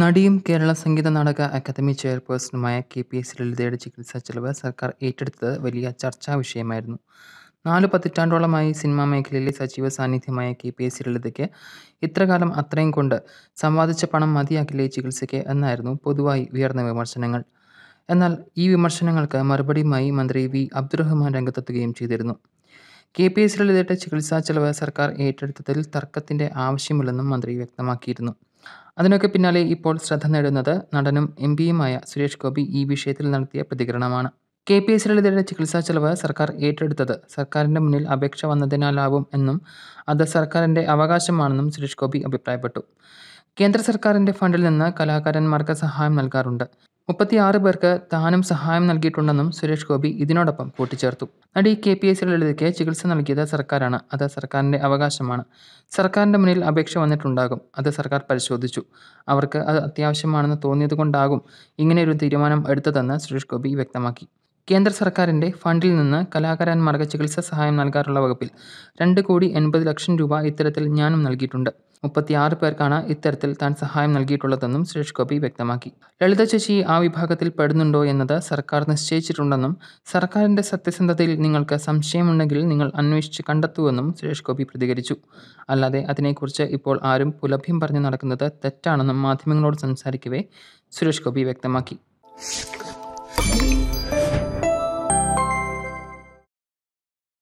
നടിയും കേരള സംഗീത നാടക അക്കാദമി ചെയർപേഴ്സണുമായ K P S ലളിതയുടെ ചികിത്സാ ചെലവ് സർക്കാർ ഏറ്റെടുത്തത് വലിയ ചർച്ചാ വിഷയമായിരുന്നു നാല് പതിറ്റാണ്ടോളമായി സിനിമാ മേഖലയിലെ സജീവ സാന്നിധ്യമായ കെ പി എസ് ലളിതയ്ക്ക് ഇത്രകാലം അത്രയും കൊണ്ട് സമ്പാദിച്ച പണം മതിയാക്കില്ലേ ചികിത്സയ്ക്ക് എന്നായിരുന്നു പൊതുവായി ഉയർന്ന വിമർശനങ്ങൾ എന്നാൽ ഈ വിമർശനങ്ങൾക്ക് മറുപടിയുമായി മന്ത്രി വി അബ്ദുറഹ്മാൻ രംഗത്തെത്തുകയും ചെയ്തിരുന്നു കെ പി എസ് ലളിതയുടെ ചികിത്സാ ചെലവ് സർക്കാർ ഏറ്റെടുത്തതിൽ തർക്കത്തിൻ്റെ ആവശ്യമില്ലെന്നും മന്ത്രി വ്യക്തമാക്കിയിരുന്നു അതിനൊക്കെ പിന്നാലെ ഇപ്പോൾ ശ്രദ്ധ നേടുന്നത് നടനും എം പിയുമായ സുരേഷ് ഗോപി ഈ വിഷയത്തിൽ നടത്തിയ പ്രതികരണമാണ് കെ പി എസ് ലളിതയുടെ ചികിത്സാ ചെലവ് സർക്കാർ ഏറ്റെടുത്തത് സർക്കാരിൻ്റെ മുന്നിൽ അപേക്ഷ വന്നതിനാലാവും എന്നും അത് സർക്കാരിൻ്റെ അവകാശമാണെന്നും സുരേഷ് ഗോപി അഭിപ്രായപ്പെട്ടു കേന്ദ്ര സർക്കാരിൻ്റെ ഫണ്ടിൽ നിന്ന് കലാകാരന്മാർക്ക് സഹായം നൽകാറുണ്ട് മുപ്പത്തിയാറ് പേർക്ക് താനും സഹായം നൽകിയിട്ടുണ്ടെന്നും സുരേഷ് ഗോപി ഇതിനോടൊപ്പം കൂട്ടിച്ചേർത്തു നടി കെ പി എസ് ലളിതയ്ക്ക് ചികിത്സ നൽകിയത് സർക്കാരാണ് അത് സർക്കാരിൻ്റെ അവകാശമാണ് സർക്കാരിൻ്റെ മുന്നിൽ അപേക്ഷ വന്നിട്ടുണ്ടാകും അത് സർക്കാർ പരിശോധിച്ചു അവർക്ക് അത് അത്യാവശ്യമാണെന്ന് തോന്നിയതുകൊണ്ടാകും ഇങ്ങനെയൊരു തീരുമാനം എടുത്തതെന്ന് സുരേഷ് ഗോപി വ്യക്തമാക്കി കേന്ദ്ര സർക്കാരിൻ്റെ ഫണ്ടിൽ നിന്ന് കലാകാരന്മാർക്ക് ചികിത്സാ സഹായം നൽകാറുള്ള വകുപ്പിൽ രണ്ട് കോടി എൺപത് ലക്ഷം രൂപ ഇത്തരത്തിൽ ഞാനും നൽകിയിട്ടുണ്ട് മുപ്പത്തിയാറ് പേർക്കാണ് ഇത്തരത്തിൽ താൻ സഹായം നൽകിയിട്ടുള്ളതെന്നും സുരേഷ് ഗോപി വ്യക്തമാക്കി ലളിത ചേച്ചി ആ വിഭാഗത്തിൽ പെടുന്നുണ്ടോ എന്നത് സർക്കാർ നിശ്ചയിച്ചിട്ടുണ്ടെന്നും സർക്കാരിൻ്റെ സത്യസന്ധതയിൽ നിങ്ങൾക്ക് സംശയമുണ്ടെങ്കിൽ നിങ്ങൾ അന്വേഷിച്ച് കണ്ടെത്തുമെന്നും സുരേഷ് ഗോപി പ്രതികരിച്ചു അല്ലാതെ അതിനെക്കുറിച്ച് ഇപ്പോൾ ആരും പുലഭ്യം പറഞ്ഞു നടക്കുന്നത് തെറ്റാണെന്നും മാധ്യമങ്ങളോട് സംസാരിക്കവേ സുരേഷ് ഗോപി വ്യക്തമാക്കി